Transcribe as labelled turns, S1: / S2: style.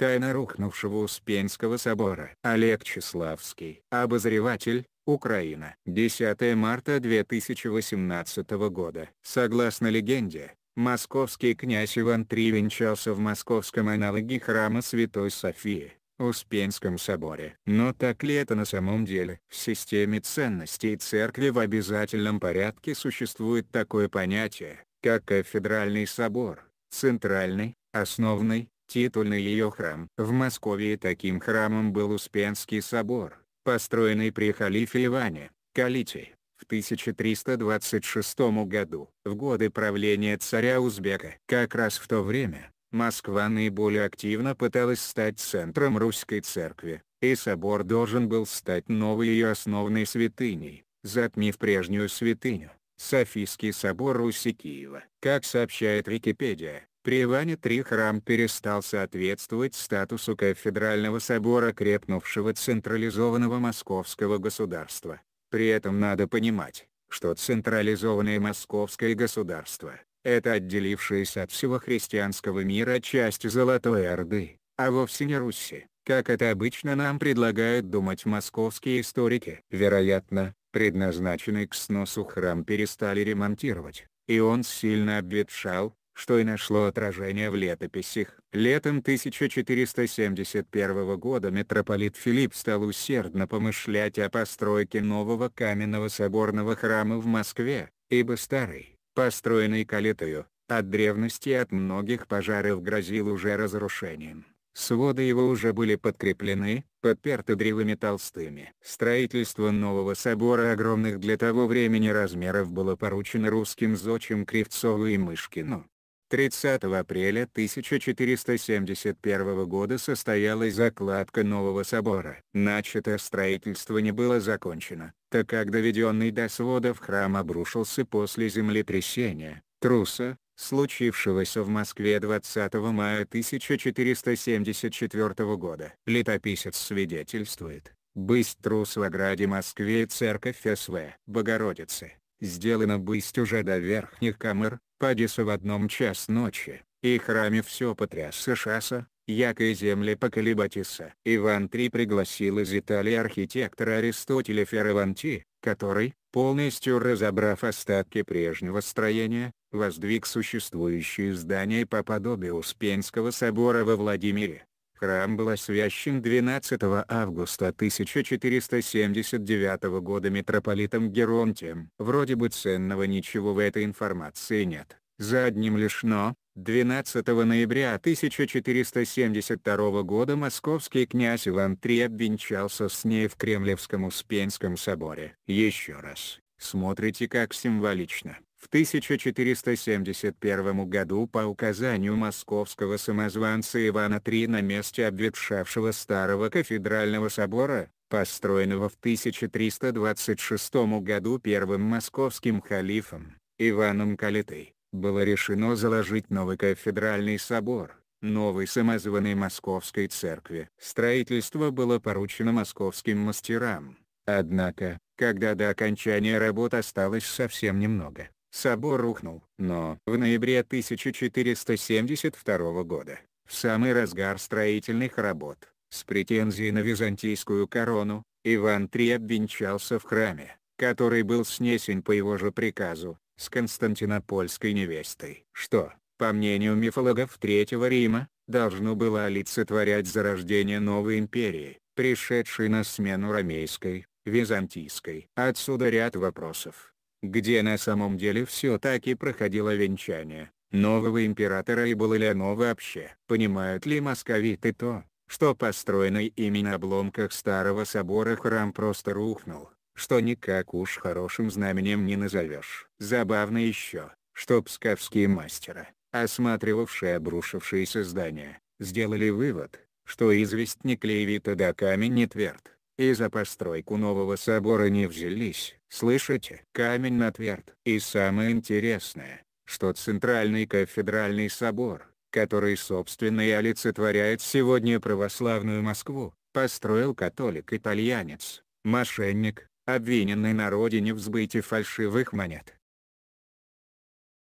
S1: Тайна рухнувшего Успенского собора. Олег Чеславский. Обозреватель, Украина. 10 марта 2018 года. Согласно легенде, московский князь Иван III венчался в московском аналоге храма Святой Софии, Успенском соборе. Но так ли это на самом деле? В системе ценностей церкви в обязательном порядке существует такое понятие, как кафедральный собор, центральный, основный, титульный ее храм. В Москве таким храмом был Успенский собор, построенный при халифе Иване, Калите, в 1326 году, в годы правления царя Узбека. Как раз в то время, Москва наиболее активно пыталась стать центром русской церкви, и собор должен был стать новой ее основной святыней, затмив прежнюю святыню. Софийский собор Руси Киева. Как сообщает Википедия, при Иване III храм перестал соответствовать статусу кафедрального собора крепнувшего централизованного московского государства. При этом надо понимать, что централизованное московское государство – это отделившееся от всего христианского мира часть Золотой Орды, а вовсе не Руси, как это обычно нам предлагают думать московские историки. Вероятно, предназначенный к сносу храм перестали ремонтировать, и он сильно обветшал, что и нашло отражение в летописях. Летом 1471 года митрополит Филипп стал усердно помышлять о постройке нового каменного соборного храма в Москве, ибо старый, построенный калитою, от древности от многих пожаров грозил уже разрушением. Своды его уже были подкреплены, подперты древами толстыми. Строительство нового собора огромных для того времени размеров было поручено русским зодчим Кривцову и Мышкину, 30 апреля 1471 года состоялась закладка нового собора. Начатое строительство не было закончено, так как доведенный до сводов храм обрушился после землетрясения, труса, случившегося в Москве 20 мая 1474 года. Летописец свидетельствует, «Бысть трус в ограде Москве церковь СВ Богородицы, сделана бысть уже до верхних камер, Падиса в одном час ночи, и храме все потряс Шаса, якой земли поколебатиса. Иван III пригласил из Италии архитектора Аристотеля Ферраванти, который, полностью разобрав остатки прежнего строения, воздвиг существующие здания по подобию Успенского собора во Владимире. Храм был освящен 12 августа 1479 года митрополитом Геронтием. Вроде бы ценного ничего в этой информации нет. За одним лишь «но», 12 ноября 1472 года московский князь Иван III обвенчался с ней в Кремлевском Успенском соборе. Еще раз, смотрите как символично. В 1471 году по указанию московского самозванца Ивана III на месте обветшавшего старого кафедрального собора, построенного в 1326 году первым московским халифом, Иваном Калитой, было решено заложить новый кафедральный собор, новой самозванной московской церкви. Строительство было поручено московским мастерам, однако, когда до окончания работ осталось совсем немного, собор рухнул, но в ноябре 1472 года, в самый разгар строительных работ, с претензией на византийскую корону, Иван III обвенчался в храме, который был снесен по его же приказу, с константинопольской невестой, что, по мнению мифологов Третьего Рима, должно было олицетворять зарождение новой империи, пришедшей на смену ромейской, византийской. Отсюда ряд вопросов, где на самом деле все-таки проходило венчание нового императора и было ли оно вообще. Понимают ли московиты то, что построенный ими на обломках старого собора храм просто рухнул, что никак уж хорошим знаменем не назовешь. Забавно еще, что псковские мастера, осматривавшие обрушившиеся здания, сделали вывод, что известник клеевита до камень не тверд, и за постройку нового собора не взялись. Слышите? Камень отверт. И самое интересное, что Центральный кафедральный собор, который собственно и олицетворяет сегодня православную Москву, построил католик-итальянец, мошенник, обвиненный на родине в сбытии фальшивых монет.